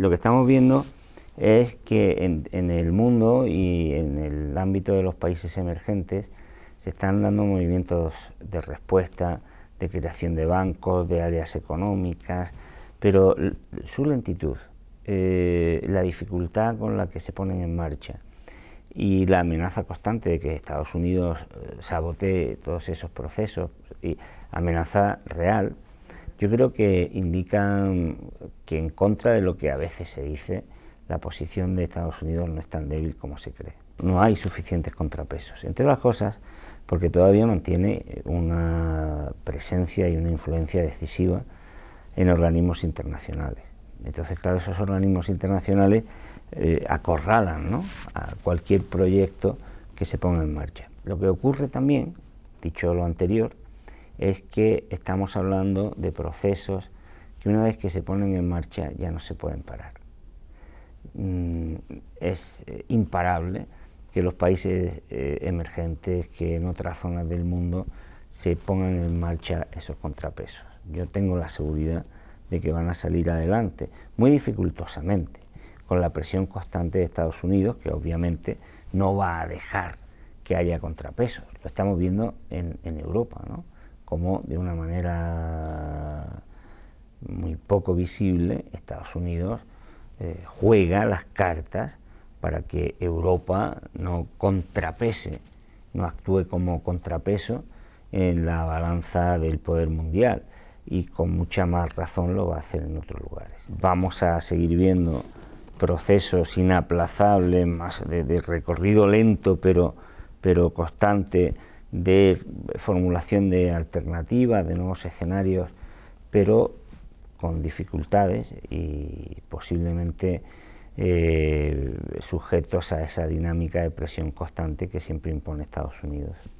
lo que estamos viendo es que en, el mundo y en el ámbito de los países emergentes se están dando movimientos de respuesta, de creación de bancos, de áreas económicas, pero su lentitud, eh, la dificultad con la que se ponen en marcha y la amenaza constante de que Estados Unidos eh, sabotee todos esos procesos, y amenaza real, yo creo que indican que en contra de lo que a veces se dice, la posición de Estados Unidos no es tan débil como se cree. No hay suficientes contrapesos, entre las cosas porque todavía mantiene eh, una presencia y una influencia decisiva en organismos internacionales. Entonces, claro, esos organismos internacionales eh, acorralan ¿no? a cualquier proyecto que se ponga en marcha. Lo que ocurre también, dicho lo anterior, es que estamos hablando de procesos que una vez que se ponen en marcha ya no se pueden parar. Mm, es eh, imparable que los países eh, emergentes, que en otras zonas del mundo, se pongan en marcha esos contrapesos. Yo tengo la seguridad de que van a salir adelante, muy dificultosamente, con la presión constante de Estados Unidos, que obviamente no va a dejar que haya contrapesos. Lo estamos viendo en, en Europa. ¿no? como de una manera muy poco visible Estados Unidos eh, juega las cartas para que Europa no contrapese, no actúe como contrapeso en la balanza del poder mundial y con mucha más razón lo va a hacer en otros lugares. Vamos a seguir viendo procesos inaplazables, más de, recorrido lento pero, pero constante de formulación de alternativas, de nuevos escenarios, pero con dificultades y posiblemente eh, sujetos a esa dinámica de presión constante que siempre impone Estados Unidos.